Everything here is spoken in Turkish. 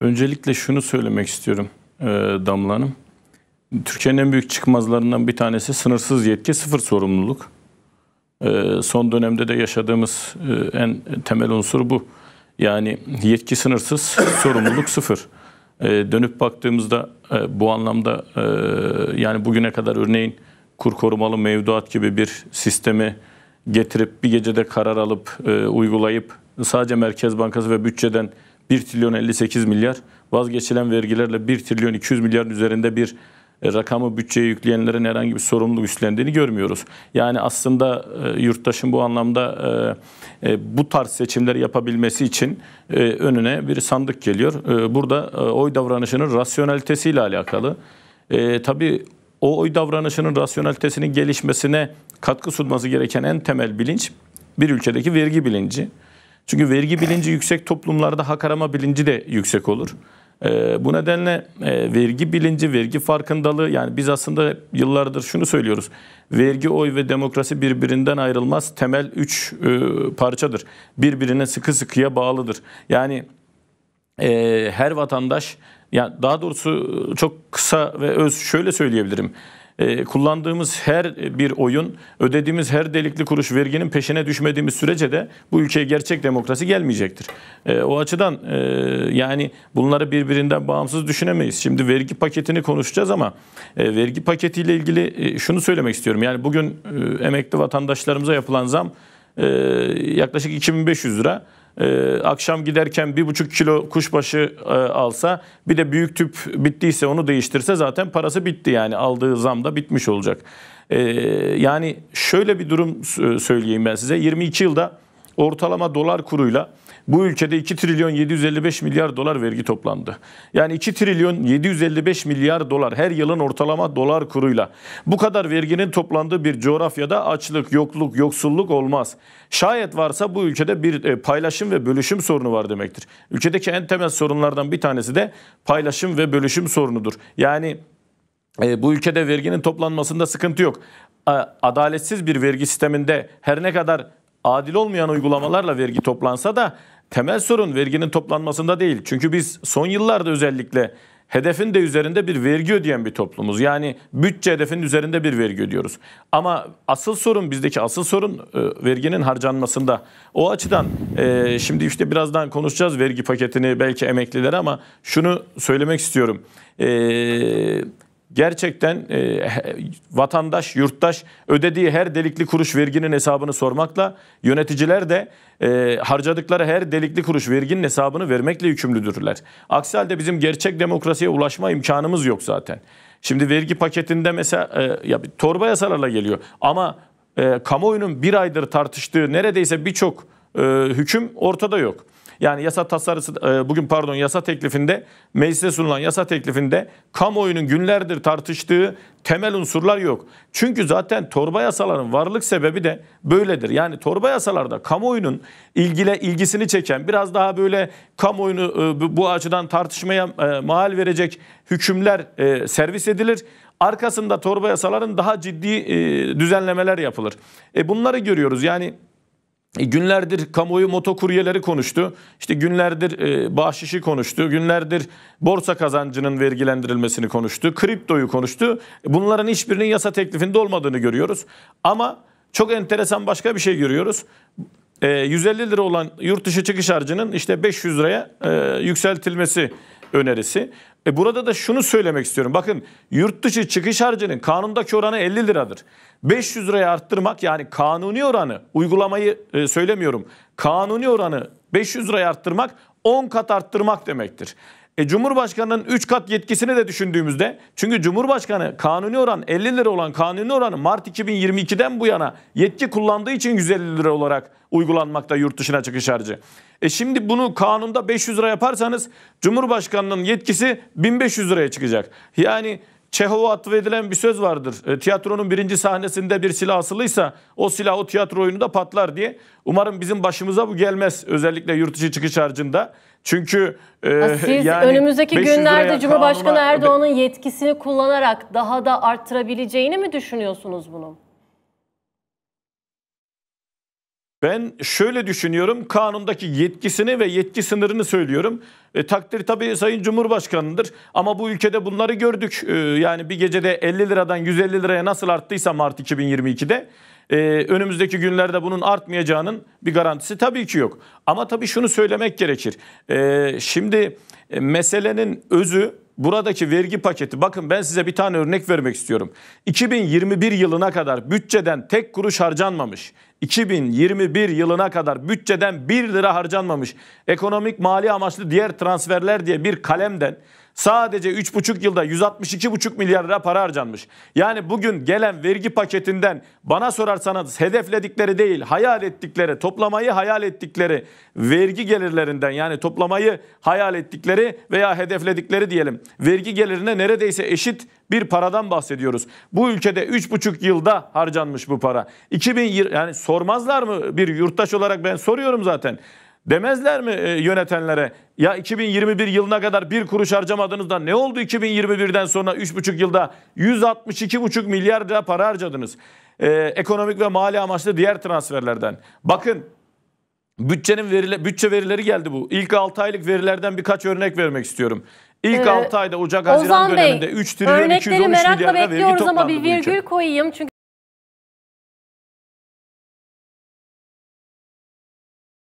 Öncelikle şunu söylemek istiyorum e, Damla Hanım. Türkiye'nin en büyük çıkmazlarından bir tanesi sınırsız yetki, sıfır sorumluluk. E, son dönemde de yaşadığımız e, en temel unsur bu. Yani yetki sınırsız, sorumluluk sıfır. E, dönüp baktığımızda bu anlamda yani bugüne kadar örneğin kur korumalı mevduat gibi bir sistemi getirip bir gecede karar alıp uygulayıp sadece Merkez Bankası ve bütçeden 1 trilyon 58 milyar, vazgeçilen vergilerle 1 trilyon 200 milyar üzerinde bir e, rakamı bütçeye yükleyenlerin herhangi bir sorumluluk üstlendiğini görmüyoruz. Yani aslında e, yurttaşın bu anlamda e, bu tarz seçimleri yapabilmesi için önüne bir sandık geliyor. Burada oy davranışının rasyonelitesiyle alakalı. Tabii o oy davranışının rasyonelitesinin gelişmesine katkı sunması gereken en temel bilinç bir ülkedeki vergi bilinci. Çünkü vergi bilinci yüksek toplumlarda hak arama bilinci de yüksek olur. E, bu nedenle e, vergi bilinci, vergi farkındalığı yani biz aslında yıllardır şunu söylüyoruz. Vergi, oy ve demokrasi birbirinden ayrılmaz temel üç e, parçadır. Birbirine sıkı sıkıya bağlıdır. Yani e, her vatandaş yani daha doğrusu e, çok kısa ve öz şöyle söyleyebilirim. Ee, kullandığımız her bir oyun, ödediğimiz her delikli kuruş verginin peşine düşmediğimiz sürece de bu ülkeye gerçek demokrasi gelmeyecektir. Ee, o açıdan e, yani bunları birbirinden bağımsız düşünemeyiz. Şimdi vergi paketini konuşacağız ama e, vergi paketiyle ilgili e, şunu söylemek istiyorum. Yani bugün emekli vatandaşlarımıza yapılan zam yaklaşık 2500 lira e, akşam giderken bir buçuk kilo kuşbaşı e, alsa bir de büyük tüp bittiyse onu değiştirse zaten parası bitti yani aldığı zam da bitmiş olacak. E, yani şöyle bir durum söyleyeyim ben size 22 yılda ortalama dolar kuruyla bu ülkede 2 trilyon 755 milyar dolar vergi toplandı. Yani 2 trilyon 755 milyar dolar her yılın ortalama dolar kuruyla. Bu kadar verginin toplandığı bir coğrafyada açlık, yokluk, yoksulluk olmaz. Şayet varsa bu ülkede bir e, paylaşım ve bölüşüm sorunu var demektir. Ülkedeki en temel sorunlardan bir tanesi de paylaşım ve bölüşüm sorunudur. Yani e, bu ülkede verginin toplanmasında sıkıntı yok. Adaletsiz bir vergi sisteminde her ne kadar adil olmayan uygulamalarla vergi toplansa da temel sorun verginin toplanmasında değil. Çünkü biz son yıllarda özellikle hedefin de üzerinde bir vergi ödeyen bir toplumuz. Yani bütçe hedefinin üzerinde bir vergi ödüyoruz. Ama asıl sorun bizdeki asıl sorun e, verginin harcanmasında. O açıdan e, şimdi işte birazdan konuşacağız vergi paketini belki emeklilere ama şunu söylemek istiyorum. E, gerçekten e, vatandaş, yurttaş ödediği her delikli kuruş verginin hesabını sormakla yöneticiler de e, harcadıkları her delikli kuruş verginin hesabını vermekle yükümlüdürler. Aksi halde bizim gerçek demokrasiye ulaşma imkanımız yok zaten. Şimdi vergi paketinde mesela e, ya torba yasalarla geliyor ama e, kamuoyunun bir aydır tartıştığı neredeyse birçok e, hüküm ortada yok. Yani yasa tasarısı e, bugün pardon yasa teklifinde meclise sunulan yasa teklifinde kamuoyunun günlerdir tartıştığı temel unsurlar yok. Çünkü zaten torba yasaların varlık sebebi de böyledir. Yani torba yasalarda kamuoyunun ilgile ilgisini çeken biraz daha böyle kamuoyunu e, bu açıdan tartışmaya e, mahal verecek hükümler servis edilir arkasında torba yasaların daha ciddi düzenlemeler yapılır. E bunları görüyoruz. Yani e, günlerdir kamuoyu motokuryeleri konuştu. işte günlerdir e, bahşişi konuştu. Günlerdir borsa kazancının vergilendirilmesini konuştu. Kriptoyu konuştu. E, bunların hiçbirinin yasa teklifinde olmadığını görüyoruz. Ama çok enteresan başka bir şey görüyoruz. E, 150 lira olan yurt dışı çıkış harcının işte 500 liraya e, yükseltilmesi önerisi. E burada da şunu söylemek istiyorum. Bakın yurt dışı çıkış harcının kanundaki oranı 50 liradır. 500 liraya arttırmak yani kanuni oranı uygulamayı e, söylemiyorum. Kanuni oranı 500 liraya arttırmak 10 kat arttırmak demektir. E, Cumhurbaşkanının 3 kat yetkisini de düşündüğümüzde çünkü Cumhurbaşkanı kanuni oran 50 lira olan kanuni oranı Mart 2022'den bu yana yetki kullandığı için 150 lira olarak uygulanmakta yurt dışına çıkış harcı. E şimdi bunu kanunda 500 lira yaparsanız Cumhurbaşkanının yetkisi 1500 liraya çıkacak. Yani Çehov'a atfedilen bir söz vardır. E, tiyatronun birinci sahnesinde bir silah asılıysa o silah o tiyatro oyunu da patlar diye. Umarım bizim başımıza bu gelmez. Özellikle yurt dışı çıkış harcında. Çünkü e, siz yani önümüzdeki günlerde Cumhurbaşkanı kanuna... Erdoğan'ın yetkisini kullanarak daha da arttırabileceğini mi düşünüyorsunuz bunu? Ben şöyle düşünüyorum kanundaki yetkisini ve yetki sınırını söylüyorum. E, takdir tabii Sayın Cumhurbaşkanı'ndır ama bu ülkede bunları gördük. E, yani bir gecede 50 liradan 150 liraya nasıl arttıysa Mart 2022'de e, önümüzdeki günlerde bunun artmayacağının bir garantisi tabii ki yok. Ama tabii şunu söylemek gerekir. E, şimdi e, meselenin özü buradaki vergi paketi bakın ben size bir tane örnek vermek istiyorum. 2021 yılına kadar bütçeden tek kuruş harcanmamış. 2021 yılına kadar bütçeden 1 lira harcanmamış ekonomik mali amaçlı diğer transferler diye bir kalemden sadece 3,5 yılda 162,5 milyar lira para harcanmış. Yani bugün gelen vergi paketinden bana sorarsanız hedefledikleri değil hayal ettikleri toplamayı hayal ettikleri vergi gelirlerinden yani toplamayı hayal ettikleri veya hedefledikleri diyelim vergi gelirine neredeyse eşit bir paradan bahsediyoruz. Bu ülkede 3,5 yılda harcanmış bu para. 2020 yani sormazlar mı bir yurttaş olarak ben soruyorum zaten. Demezler mi e, yönetenlere ya 2021 yılına kadar bir kuruş harcamadınız da ne oldu 2021'den sonra 3,5 yılda 162,5 milyar lira para harcadınız. E, ekonomik ve mali amaçlı diğer transferlerden. Bakın bütçenin verile, bütçe verileri geldi bu. İlk 6 aylık verilerden birkaç örnek vermek istiyorum. İlk ee, 6 ayda Ocak Haziran Ozan döneminde Bey, 3 trilyon 212 milyar merakla bekliyoruz ama bir virgül koyayım. Çünkü